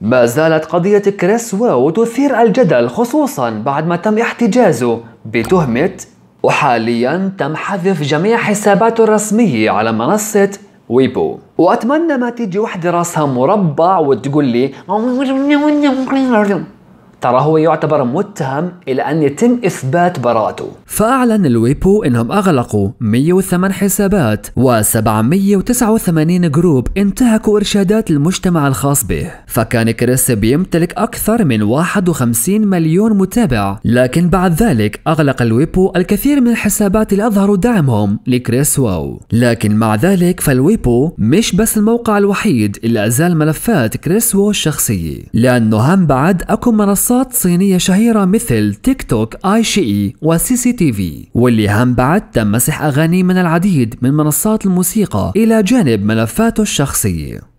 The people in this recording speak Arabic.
ما زالت قضية كريس واو تثير الجدل خصوصا بعد ما تم احتجازه بتهمة وحاليا تم حذف جميع حساباته الرسمية على منصة ويبو وأتمنى ما تيجي وحدة راسها مربع وتقول لي ترى هو يعتبر متهم إلى أن يتم إثبات براءته فأعلن الويبو أنهم أغلقوا 108 حسابات و789 جروب انتهكوا إرشادات المجتمع الخاص به فكان كريس بيمتلك أكثر من 51 مليون متابع لكن بعد ذلك أغلق الويبو الكثير من الحسابات اللي أظهروا دعمهم لكريس واو لكن مع ذلك فالويبو مش بس الموقع الوحيد اللي أزال ملفات كريس واو الشخصية لأنه هم بعد أكو منصة منصات صينية شهيرة مثل تيك توك آي شي وسي سي تي في واللي هم بعد تم مسح أغاني من العديد من منصات الموسيقى إلى جانب ملفاته الشخصية